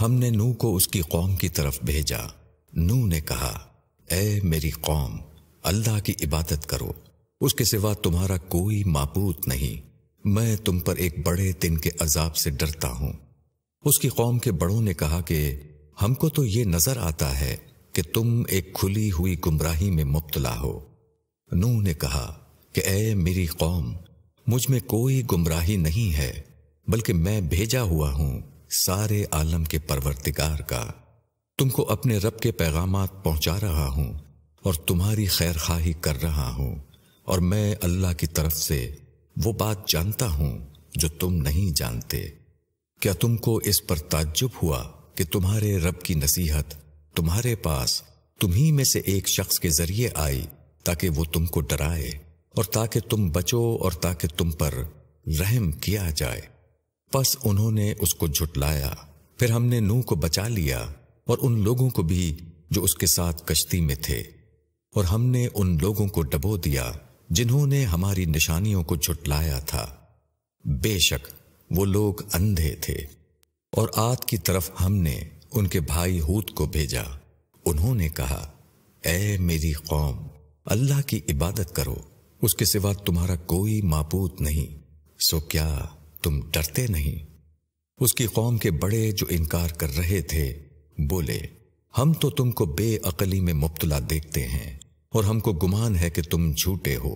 हमने नू को उसकी कौम की तरफ भेजा नू ने कहा ए मेरी कौम अल्लाह की इबादत करो उसके सिवा तुम्हारा कोई माबूत नहीं मैं तुम पर एक बड़े दिन के अजाब से डरता हूं उसकी कौम के बड़ों ने कहा कि हमको तो ये नजर आता है कि तुम एक खुली हुई गुमराही में मुबतला हो नू ने कहा कि ए मेरी कौम मुझ में कोई गुमराही नहीं है बल्कि मैं भेजा हुआ हूं सारे आलम के परवरदिगार का तुमको अपने रब के पैगाम पहुंचा रहा हूं और तुम्हारी खैर खाही कर रहा हूं और मैं अल्लाह की तरफ से वो बात जानता हूं जो तुम नहीं जानते क्या तुमको इस पर ताज्जुब हुआ कि तुम्हारे रब की नसीहत तुम्हारे पास तुम्ही में से एक शख्स के जरिए आई ताकि वो तुमको डराए और ताकि तुम बचो और ताकि तुम पर रहम किया जाए बस उन्होंने उसको झुटलाया फिर हमने नूह को बचा लिया और उन लोगों को भी जो उसके साथ कश्ती में थे और हमने उन लोगों को डबो दिया जिन्होंने हमारी निशानियों को झुटलाया था बेशक वो लोग अंधे थे और आत की तरफ हमने उनके भाई हूत को भेजा उन्होंने कहा ए मेरी कौम अल्लाह की इबादत करो उसके सिवा तुम्हारा कोई मापूत नहीं सो क्या तुम डरते नहीं उसकी कौम के बड़े जो इनकार कर रहे थे बोले हम तो तुमको बेअकली में मुबतला देखते हैं और हमको गुमान है कि तुम झूठे हो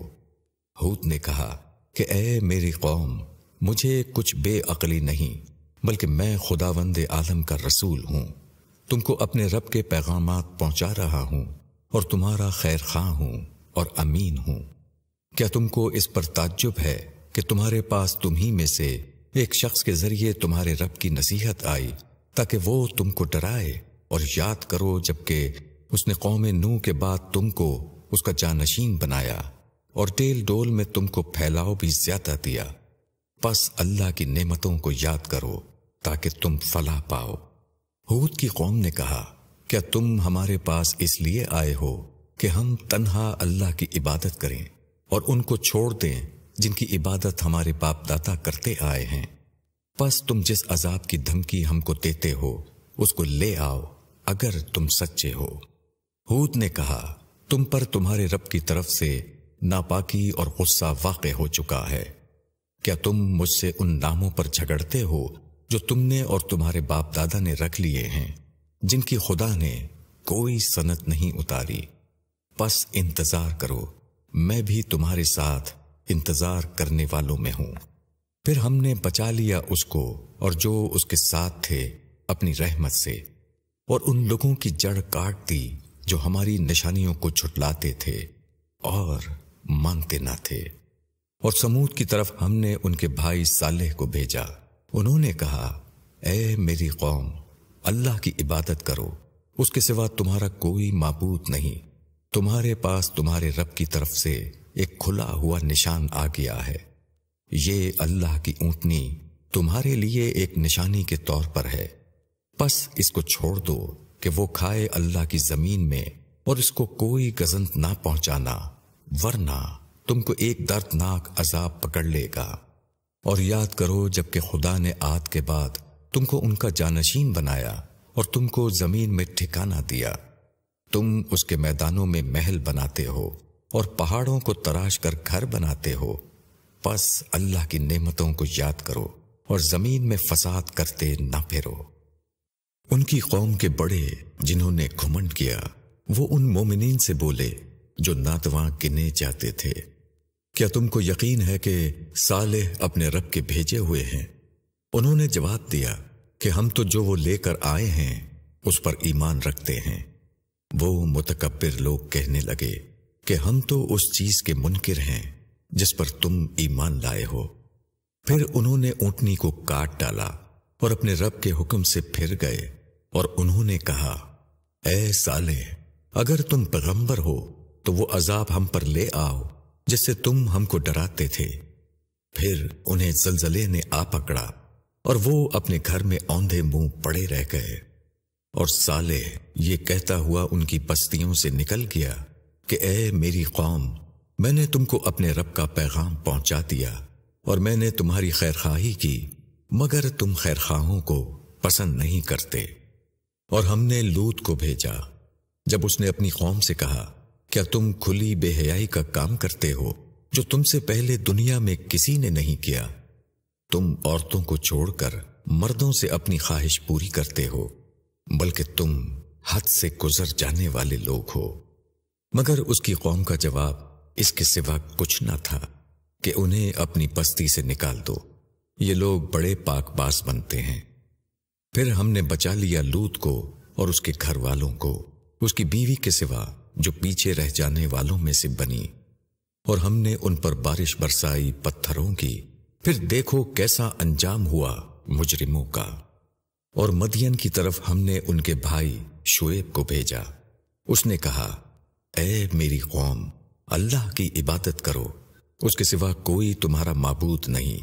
हूत ने कहा कि ए मेरी कौम मुझे कुछ बेअकली नहीं बल्कि मैं खुदावंद आलम का रसूल हूं तुमको अपने रब के पैगाम पहुंचा रहा हूं और तुम्हारा खैर खां हूं और अमीन हूं क्या तुमको इस पर ताज्जुब है कि तुम्हारे पास तुम्ही में से एक शख्स के जरिए तुम्हारे रब की नसीहत आई ताकि वो तुमको डराए और याद करो जबकि उसने कौम नू के बाद तुमको उसका जानशीन बनाया और टेल डोल में तुमको फैलाव भी ज्यादा दिया बस अल्लाह की नेमतों को याद करो ताकि तुम फला पाओ हूद की कौम ने कहा क्या तुम हमारे पास इसलिए आए हो कि हम तनहा अल्लाह की इबादत करें और उनको छोड़ दें जिनकी इबादत हमारे बाप दाता करते आए हैं बस तुम जिस अजाब की धमकी हमको देते हो उसको ले आओ अगर तुम सच्चे हो हूद ने कहा तुम पर तुम्हारे रब की तरफ से नापाकी और गुस्सा वाक़ हो चुका है क्या तुम मुझसे उन नामों पर झगड़ते हो जो तुमने और तुम्हारे बाप दादा ने रख लिए हैं जिनकी खुदा ने कोई सनत नहीं उतारी बस इंतजार करो मैं भी तुम्हारे साथ इंतजार करने वालों में हूं फिर हमने बचा लिया उसको और जो उसके साथ थे अपनी रहमत से और उन लोगों की जड़ काट दी जो हमारी निशानियों को छुटलाते थे और मानते ना थे और समूद की तरफ हमने उनके भाई सालेह को भेजा उन्होंने कहा ए मेरी कौम अल्लाह की इबादत करो उसके सिवा तुम्हारा कोई माबूत नहीं तुम्हारे पास तुम्हारे रब की तरफ से एक खुला हुआ निशान आ गया है ये अल्लाह की ऊटनी तुम्हारे लिए एक निशानी के तौर पर है बस इसको छोड़ दो कि वो खाए अल्लाह की जमीन में और इसको कोई गजंत ना पहुंचाना वरना तुमको एक दर्दनाक अजाब पकड़ लेगा और याद करो जबकि खुदा ने आद के बाद तुमको उनका जानशीन बनाया और तुमको जमीन में ठिकाना दिया तुम उसके मैदानों में महल बनाते हो और पहाड़ों को तराश कर घर बनाते हो बस अल्लाह की नेमतों को याद करो और जमीन में फसाद करते ना फिरो उनकी कौम के बड़े जिन्होंने घुमंड किया वो उन मोमिनीन से बोले जो नातवा गिने जाते थे क्या तुमको यकीन है कि साले अपने रब के भेजे हुए हैं उन्होंने जवाब दिया कि हम तो जो वो लेकर आए हैं उस पर ईमान रखते हैं वो मुतकबिर लोग कहने लगे कि हम तो उस चीज के मुनकर हैं जिस पर तुम ईमान लाए हो फिर उन्होंने ऊंटनी को काट डाला और अपने रब के हुक्म से फिर गए और उन्होंने कहा ए साले अगर तुम पैगंबर हो तो वो अजाब हम पर ले आओ जिससे तुम हमको डराते थे फिर उन्हें जलजले ने आ पकड़ा और वो अपने घर में औंधे मुंह पड़े रह गए और साले ये कहता हुआ उनकी बस्तियों से निकल गया कि ए मेरी कौम मैंने तुमको अपने रब का पैगाम पहुंचा दिया और मैंने तुम्हारी खैरखाही की मगर तुम खैरखाहों को पसंद नहीं करते और हमने लूत को भेजा जब उसने अपनी कौम से कहा क्या तुम खुली बेहयाई का काम करते हो जो तुमसे पहले दुनिया में किसी ने नहीं किया तुम औरतों को छोड़कर मर्दों से अपनी ख्वाहिश पूरी करते हो बल्कि तुम हद से गुजर जाने वाले लोग हो मगर उसकी कौम का जवाब इसके सिवा कुछ ना था कि उन्हें अपनी बस्ती से निकाल दो ये लोग बड़े पाकबास बनते हैं फिर हमने बचा लिया लूत को और उसके घर वालों को उसकी बीवी के सिवा जो पीछे रह जाने वालों में से बनी और हमने उन पर बारिश बरसाई पत्थरों की फिर देखो कैसा अंजाम हुआ मुजरिमों का और मदियन की तरफ हमने उनके भाई शुएब को भेजा उसने कहा ए मेरी कौम अल्लाह की इबादत करो उसके सिवा कोई तुम्हारा मबूद नहीं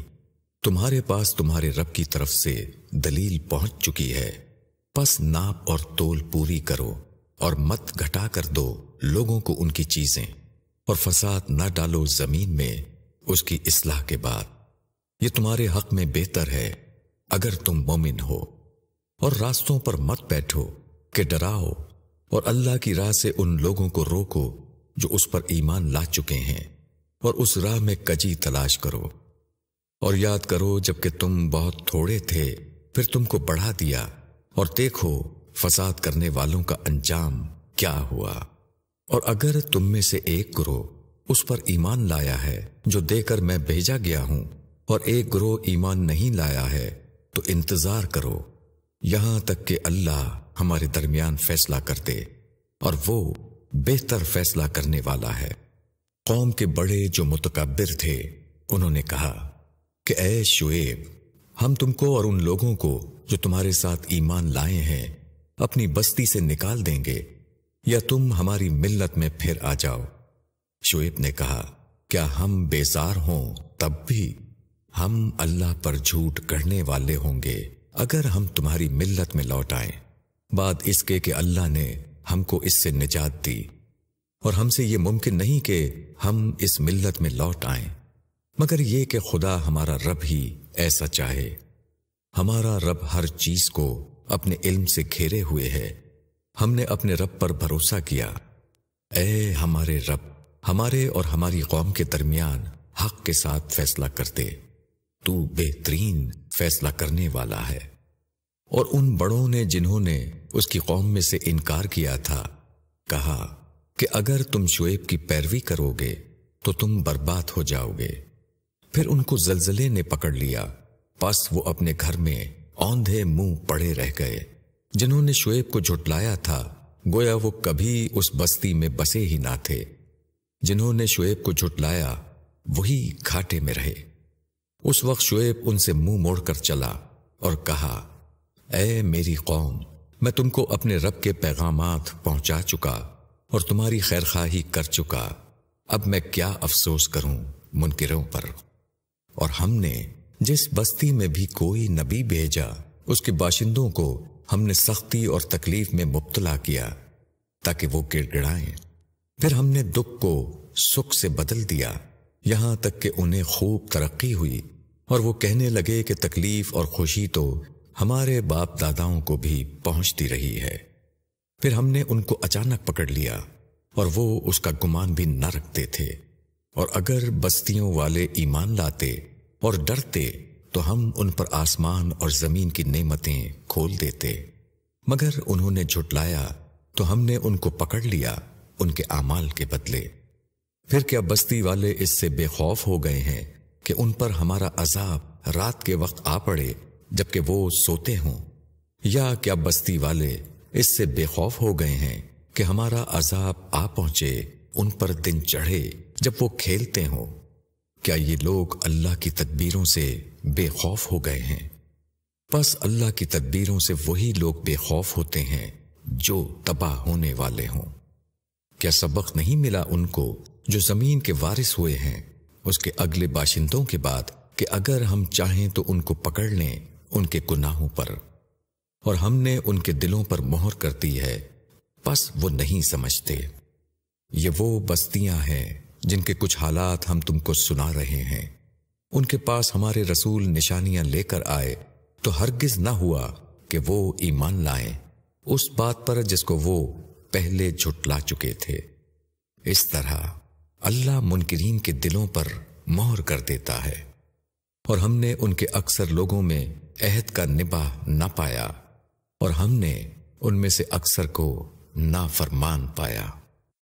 तुम्हारे पास तुम्हारे रब की तरफ से दलील पहुंच चुकी है बस नाप और तोल पूरी करो और मत घटा कर दो लोगों को उनकी चीजें और फसाद न डालो जमीन में उसकी इसलाह के बाद ये तुम्हारे हक में बेहतर है अगर तुम मोमिन हो और रास्तों पर मत बैठो कि डराओ और अल्लाह की राह से उन लोगों को रोको जो उस पर ईमान ला चुके हैं और उस राह में कजी तलाश करो और याद करो जबकि तुम बहुत थोड़े थे फिर तुमको बढ़ा दिया और देखो फसाद करने वालों का अंजाम क्या हुआ और अगर तुम में से एक ग्रोह उस पर ईमान लाया है जो देकर मैं भेजा गया हूं और एक ग्रोह ईमान नहीं लाया है तो इंतजार करो यहां तक कि अल्लाह हमारे दरमियान फैसला कर दे और वो बेहतर फैसला करने वाला है कौम के बड़े जो मुतकबिर थे उन्होंने कहा कि ए शुएब हम तुमको और उन लोगों को जो तुम्हारे साथ ईमान लाए हैं अपनी बस्ती से निकाल देंगे या तुम हमारी मिल्लत में फिर आ जाओ शुएब ने कहा क्या हम बेजार हों तब भी हम अल्लाह पर झूठ गढ़ने वाले होंगे अगर हम तुम्हारी मिल्लत में लौट आए बात इसके कि अल्लाह ने हमको इससे निजात दी और हमसे ये मुमकिन नहीं कि हम इस मिल्लत में लौट आए मगर ये कि खुदा हमारा रब ही ऐसा चाहे हमारा रब हर चीज को अपने इल्म से घेरे हुए है हमने अपने रब पर भरोसा किया ए हमारे रब हमारे और हमारी कौम के दरमियान हक के साथ फैसला करते तू बेहतरीन फैसला करने वाला है और उन बड़ों ने जिन्होंने उसकी कौम में से इनकार किया था कहा कि अगर तुम शुएब की पैरवी करोगे तो तुम बर्बाद हो जाओगे फिर उनको जलजले ने पकड़ लिया बस वो अपने घर में औंधे मुंह पड़े रह गए जिन्होंने शुएब को झुटलाया था गोया वो कभी उस बस्ती में बसे ही ना थे जिन्होंने शुएब को झुटलाया वही घाटे में रहे उस वक्त शुएब उनसे मुंह मोड़कर चला और कहा ए मेरी कौम मैं तुमको अपने रब के पैगामात पहुंचा चुका और तुम्हारी खैर खाही कर चुका अब मैं क्या अफसोस करूं मुनकरों पर और हमने जिस बस्ती में भी कोई नबी भेजा उसके बाशिंदों को हमने सख्ती और तकलीफ में मुबतला किया ताकि वो गिड़गिड़ाएं फिर हमने दुख को सुख से बदल दिया यहां तक कि उन्हें खूब तरक्की हुई और वो कहने लगे कि तकलीफ और खुशी तो हमारे बाप दादाओं को भी पहुंचती रही है फिर हमने उनको अचानक पकड़ लिया और वो उसका गुमान भी न रखते थे और अगर बस्तियों वाले ईमान लाते और डरते तो हम उन पर आसमान और जमीन की नेमतें खोल देते मगर उन्होंने झुटलाया तो हमने उनको पकड़ लिया उनके अमाल के बदले फिर क्या बस्ती वाले इससे बेखौफ हो गए हैं कि उन पर हमारा अजाब रात के वक्त आ पड़े जबकि वो सोते हों या क्या बस्ती वाले इससे बेखौफ हो गए हैं कि हमारा अजाब आ पहुंचे उन पर दिन चढ़े जब वो खेलते हों क्या ये लोग अल्लाह की तदबीरों से बेखौफ हो गए हैं बस अल्लाह की तदबीरों से वही लोग बेखौफ होते हैं जो तबाह होने वाले हों क्या सबक नहीं मिला उनको जो जमीन के वारिस हुए हैं उसके अगले बाशिंदों के बाद कि अगर हम चाहें तो उनको पकड़ लें उनके गुनाहों पर और हमने उनके दिलों पर मोहर कर दी है बस वो नहीं समझते ये वो बस्तियां हैं जिनके कुछ हालात हम तुमको सुना रहे हैं उनके पास हमारे रसूल निशानियां लेकर आए तो हरगिज ना हुआ कि वो ईमान लाए उस बात पर जिसको वो पहले झुटला चुके थे इस तरह अल्लाह मुनकरीन के दिलों पर मोहर कर देता है और हमने उनके अक्सर लोगों में अहद का निबाह ना पाया और हमने उनमें से अक्सर को नाफरमान पाया